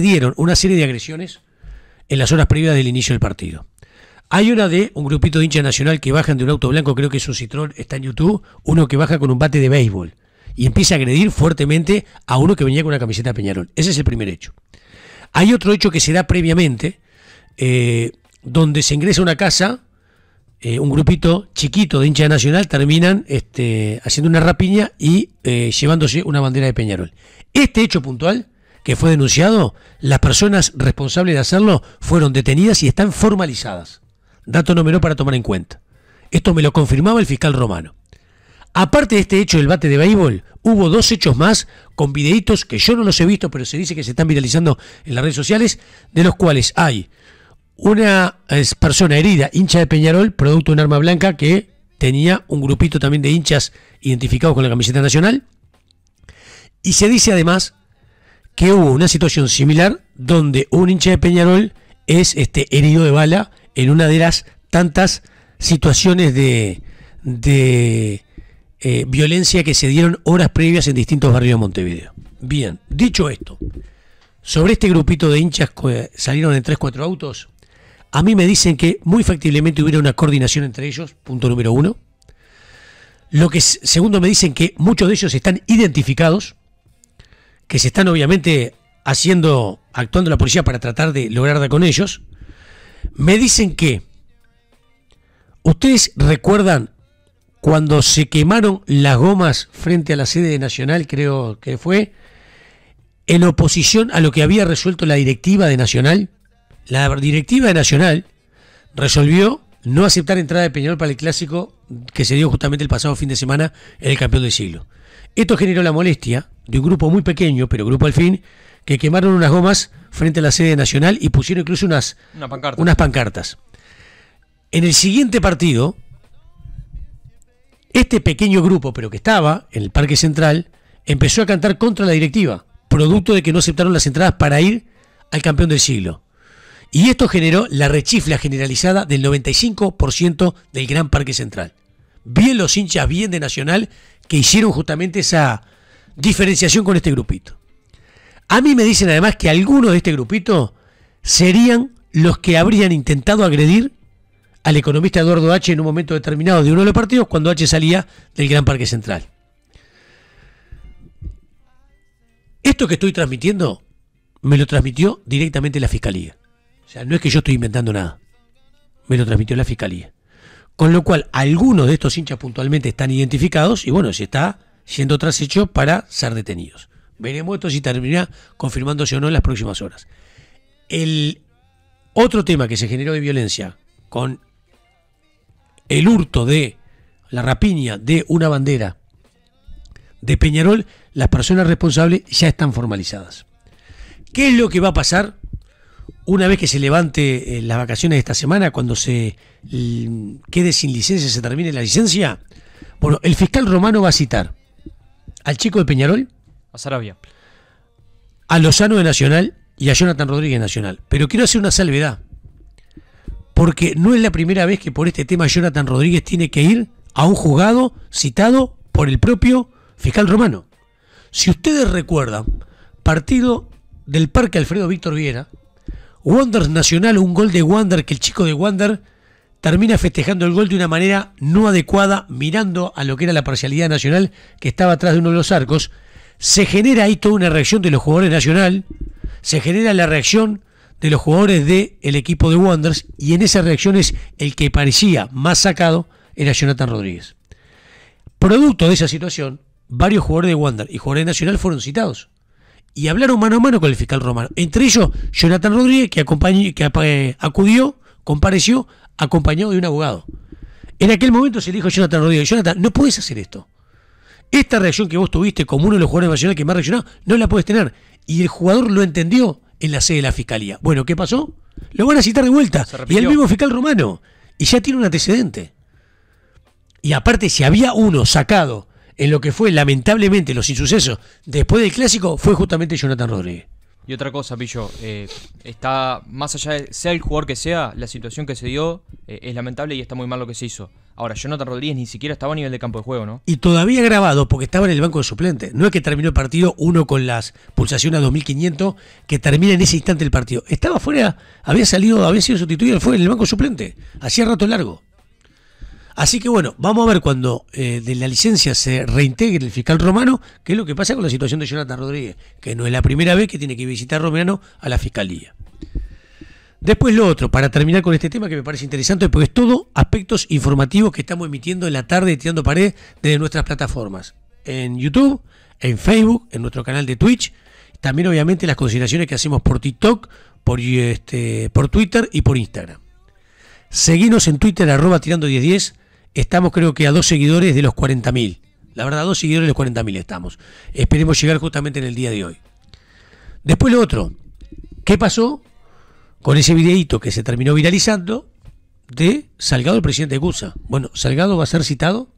dieron una serie de agresiones en las horas previas del inicio del partido. Hay una de un grupito de hincha nacional que bajan de un auto blanco, creo que es un Citrón, está en YouTube, uno que baja con un bate de béisbol y empieza a agredir fuertemente a uno que venía con una camiseta de Peñarol. Ese es el primer hecho. Hay otro hecho que se da previamente, eh, donde se ingresa a una casa, eh, un grupito chiquito de hincha nacional, terminan este, haciendo una rapiña y eh, llevándose una bandera de Peñarol. Este hecho puntual que fue denunciado, las personas responsables de hacerlo fueron detenidas y están formalizadas. Dato número para tomar en cuenta. Esto me lo confirmaba el fiscal romano. Aparte de este hecho del bate de béisbol, hubo dos hechos más con videitos que yo no los he visto, pero se dice que se están viralizando en las redes sociales, de los cuales hay una persona herida, hincha de Peñarol, producto de un arma blanca que tenía un grupito también de hinchas identificados con la camiseta nacional. Y se dice además que hubo una situación similar donde un hincha de Peñarol es este, herido de bala en una de las tantas situaciones de, eh, violencia que se dieron horas previas en distintos barrios de Montevideo. Bien, dicho esto, sobre este grupito de hinchas que salieron en 3-4 autos, a mí me dicen que muy factiblemente hubiera una coordinación entre ellos, punto número uno. Lo que segundo me dicen que muchos de ellos están identificados, que se están obviamente haciendo, actuando la policía para tratar de lograr con ellos, me dicen que ustedes recuerdan cuando se quemaron las gomas frente a la sede de Nacional, creo que fue, en oposición a lo que había resuelto la directiva de Nacional. La directiva de Nacional resolvió no aceptar entrada de Peñarol para el clásico que se dio justamente el pasado fin de semana en el campeón del siglo. Esto generó la molestia de un grupo muy pequeño, pero grupo al fin, que quemaron unas gomas frente a la sede nacional y pusieron incluso unas, unas pancartas. En el siguiente partido, este pequeño grupo, pero que estaba en el Parque Central, empezó a cantar contra la directiva, producto de que no aceptaron las entradas para ir al campeón del siglo. Y esto generó la rechifla generalizada del 95% del Gran Parque Central. Bien los hinchas, bien de Nacional que hicieron justamente esa diferenciación con este grupito. A mí me dicen además que algunos de este grupito serían los que habrían intentado agredir al economista Eduardo H. en un momento determinado de uno de los partidos cuando H salía del Gran Parque Central. Esto que estoy transmitiendo me lo transmitió directamente la Fiscalía. O sea, no es que yo estoy inventando nada. Me lo transmitió la Fiscalía. Con lo cual, algunos de estos hinchas puntualmente están identificados y bueno, se está siendo trashecho para ser detenidos. Veremos esto si termina confirmándose o no en las próximas horas. El otro tema que se generó de violencia con el hurto de la rapiña de una bandera de Peñarol, las personas responsables ya están formalizadas. ¿Qué es lo que va a pasar una vez que se levante eh, las vacaciones de esta semana cuando se quede sin licencia, se termine la licencia. Bueno, el fiscal romano va a citar al chico de Peñarol, a Sarabia, a Lozano de Nacional y a Jonathan Rodríguez Nacional. Pero quiero hacer una salvedad, porque no es la primera vez que por este tema Jonathan Rodríguez tiene que ir a un juzgado citado por el propio fiscal romano. Si ustedes recuerdan, partido del Parque Alfredo Víctor Viera, wonders Nacional, un gol de Wander que el chico de Wander termina festejando el gol de una manera no adecuada, mirando a lo que era la parcialidad nacional que estaba atrás de uno de los arcos. Se genera ahí toda una reacción de los jugadores nacional, se genera la reacción de los jugadores del el equipo de Wanderers y en esas reacciones el que parecía más sacado era Jonathan Rodríguez. Producto de esa situación, varios jugadores de wanderers y jugadores Nacional fueron citados y hablaron mano a mano con el fiscal romano. Entre ellos, Jonathan Rodríguez, que, que acudió, compareció acompañado de un abogado. En aquel momento se dijo a Jonathan Rodríguez, Jonathan, no puedes hacer esto. Esta reacción que vos tuviste como uno de los jugadores nacionales que más reaccionó, no la puedes tener. Y el jugador lo entendió en la sede de la fiscalía. Bueno, ¿qué pasó? Lo van a citar de vuelta. Y el mismo fiscal romano. Y ya tiene un antecedente. Y aparte, si había uno sacado en lo que fue lamentablemente los insucesos después del clásico, fue justamente Jonathan Rodríguez. Y otra cosa, Pillo, eh, está más allá de sea el jugador que sea, la situación que se dio eh, es lamentable y está muy mal lo que se hizo. Ahora, Jonathan Rodríguez ni siquiera estaba a nivel de campo de juego, ¿no? Y todavía grabado porque estaba en el banco de suplente. No es que terminó el partido uno con las pulsaciones a 2500, que termina en ese instante el partido. Estaba fuera, había salido, había sido sustituido, fue en el banco de suplente. Hacía rato largo. Así que bueno, vamos a ver cuando eh, de la licencia se reintegre el fiscal romano, qué es lo que pasa con la situación de Jonathan Rodríguez, que no es la primera vez que tiene que visitar Romano a la fiscalía. Después lo otro, para terminar con este tema que me parece interesante, porque es todo aspectos informativos que estamos emitiendo en la tarde tirando pared desde nuestras plataformas. En YouTube, en Facebook, en nuestro canal de Twitch. También obviamente las consideraciones que hacemos por TikTok, por, este, por Twitter y por Instagram. Seguimos en Twitter arroba tirando 1010 estamos creo que a dos seguidores de los 40.000. La verdad, a dos seguidores de los 40.000 estamos. Esperemos llegar justamente en el día de hoy. Después lo otro, ¿qué pasó con ese videíto que se terminó viralizando de Salgado, el presidente de Cusa? Bueno, Salgado va a ser citado,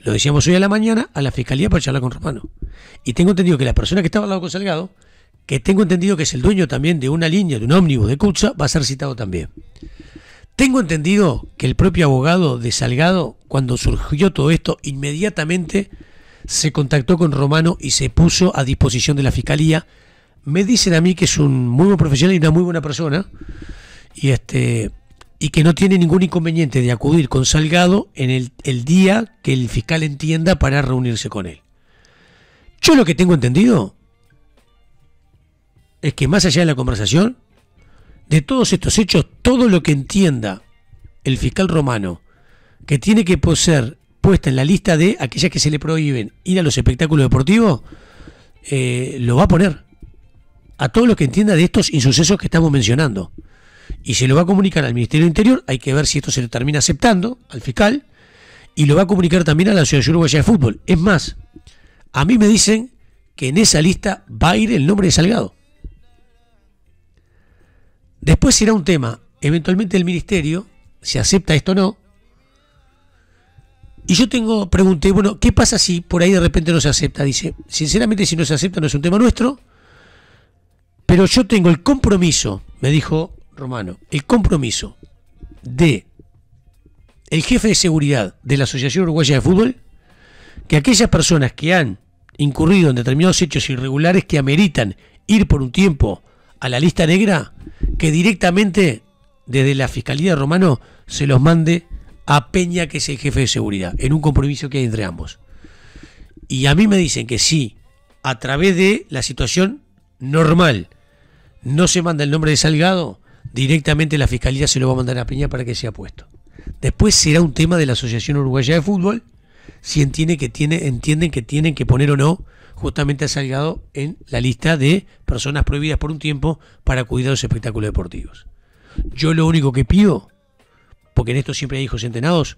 lo decíamos hoy a la mañana, a la fiscalía para charlar con Romano. Y tengo entendido que la persona que estaba hablando con Salgado, que tengo entendido que es el dueño también de una línea, de un ómnibus de Cusa, va a ser citado también. Tengo entendido que el propio abogado de Salgado, cuando surgió todo esto, inmediatamente se contactó con Romano y se puso a disposición de la fiscalía. Me dicen a mí que es un muy buen profesional y una muy buena persona. Y este y que no tiene ningún inconveniente de acudir con Salgado en el, día que el fiscal entienda para reunirse con él. Yo lo que tengo entendido es que más allá de la conversación, de todos estos hechos, todo lo que entienda el fiscal romano que tiene que ser puesta en la lista de aquellas que se le prohíben ir a los espectáculos deportivos, eh, lo va a poner a todo lo que entienda de estos insucesos que estamos mencionando. Y se lo va a comunicar al Ministerio del Interior, hay que ver si esto se lo termina aceptando al fiscal, y lo va a comunicar también a la Asociación Uruguaya de Fútbol. Es más, a mí me dicen que en esa lista va a ir el nombre de Salgado. Después será un tema. Eventualmente el ministerio, si acepta esto o no. Y yo tengo, pregunté, bueno, ¿qué pasa si por ahí de repente no se acepta? Dice, sinceramente si no se acepta no es un tema nuestro, pero yo tengo el compromiso, me dijo Romano, el compromiso de el jefe de seguridad de la Asociación Uruguaya de Fútbol, que aquellas personas que han incurrido en determinados hechos irregulares que ameritan ir por un tiempo a la lista negra, que directamente desde la Fiscalía Romano se los mande a Peña, que es el jefe de seguridad, en un compromiso que hay entre ambos. Y a mí me dicen que sí, a través de la situación normal, no se manda el nombre de Salgado, directamente la Fiscalía se lo va a mandar a Peña para que sea puesto. Después será un tema de la Asociación Uruguaya de Fútbol, si entiende que tiene, entienden que tienen que poner o no justamente ha salgado en la lista de personas prohibidas por un tiempo para cuidar los espectáculos deportivos. Yo lo único que pido, porque en esto siempre hay hijos entrenados,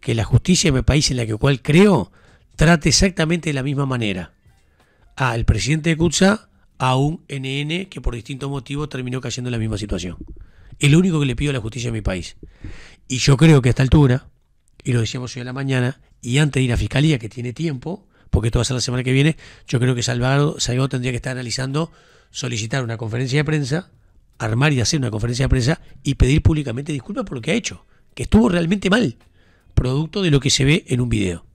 que la justicia de mi país en la que cual creo trate exactamente de la misma manera al presidente de Cutsa a un NN que por distinto motivo terminó cayendo en la misma situación. Es lo único que le pido a la justicia de mi país. Y yo creo que a esta altura, y lo decíamos hoy en la mañana, y antes de ir a fiscalía, que tiene tiempo, porque va a ser la semana que viene yo creo que Salvador tendría que estar analizando solicitar una conferencia de prensa, armar y hacer una conferencia de prensa y pedir públicamente disculpas por lo que ha hecho, que estuvo realmente mal, producto de lo que se ve en un video.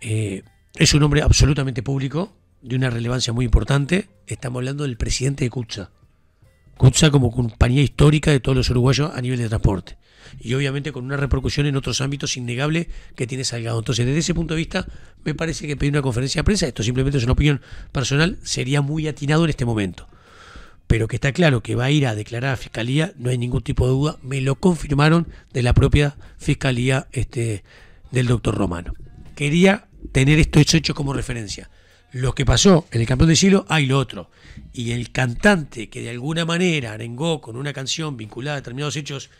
Eh, es un hombre absolutamente público, de una relevancia muy importante. Estamos hablando del presidente de Kutza. CUTSA como compañía histórica de todos los uruguayos a nivel de transporte. Y obviamente con una repercusión en otros ámbitos innegables que tiene Salgado. Entonces, desde ese punto de vista, me parece que pedir una conferencia de prensa, esto simplemente es una opinión personal, sería muy atinado en este momento. Pero que está claro que va a ir a declarar a Fiscalía, no hay ningún tipo de duda, me lo confirmaron de la propia Fiscalía este, del doctor Romano. Quería tener esto hecho como referencia lo que pasó en el campeón de siglo, hay lo otro. Y el cantante que de alguna manera arengó con una canción vinculada a determinados hechos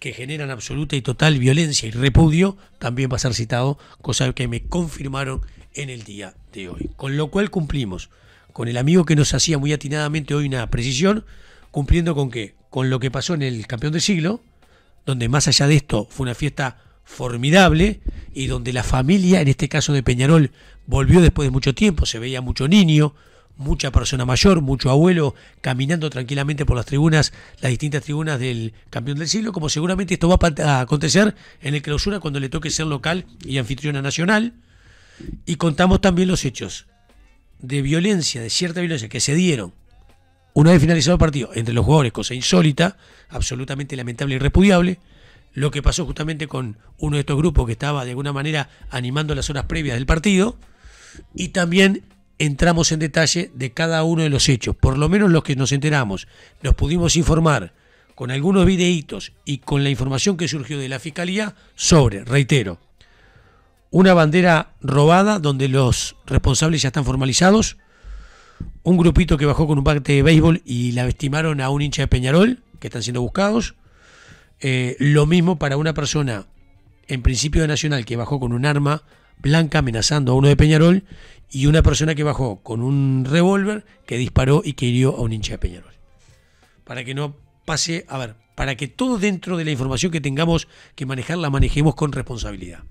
que generan absoluta y total violencia y repudio, también va a ser citado, cosa que me confirmaron en el día de hoy. Con lo cual cumplimos con el amigo que nos hacía muy atinadamente hoy una precisión, cumpliendo con qué? Con lo que pasó en el campeón de siglo, donde más allá de esto fue una fiesta formidable y donde la familia, en este caso de Peñarol, volvió después de mucho tiempo, se veía mucho niño, mucha persona mayor, mucho abuelo caminando tranquilamente por las tribunas, las distintas tribunas del campeón del siglo, como seguramente esto va a acontecer en el clausura cuando le toque ser local y anfitriona nacional. Y contamos también los hechos de violencia, de cierta violencia que se dieron una vez finalizado el partido entre los jugadores, cosa insólita, absolutamente lamentable y repudiable lo que pasó justamente con uno de estos grupos que estaba de alguna manera animando las horas previas del partido. Y también entramos en detalle de cada uno de los hechos, por lo menos los que nos enteramos. Nos pudimos informar con algunos videitos y con la información que surgió de la Fiscalía sobre, reitero, una bandera robada donde los responsables ya están formalizados, un grupito que bajó con un bate de béisbol y la estimaron a un hincha de Peñarol, que están siendo buscados, eh, lo mismo para una persona en principio de Nacional que bajó con un arma blanca amenazando a uno de Peñarol y una persona que bajó con un revólver que disparó y que hirió a un hincha de Peñarol. Para que no pase, a ver, para que todo dentro de la información que tengamos que manejar la manejemos con responsabilidad.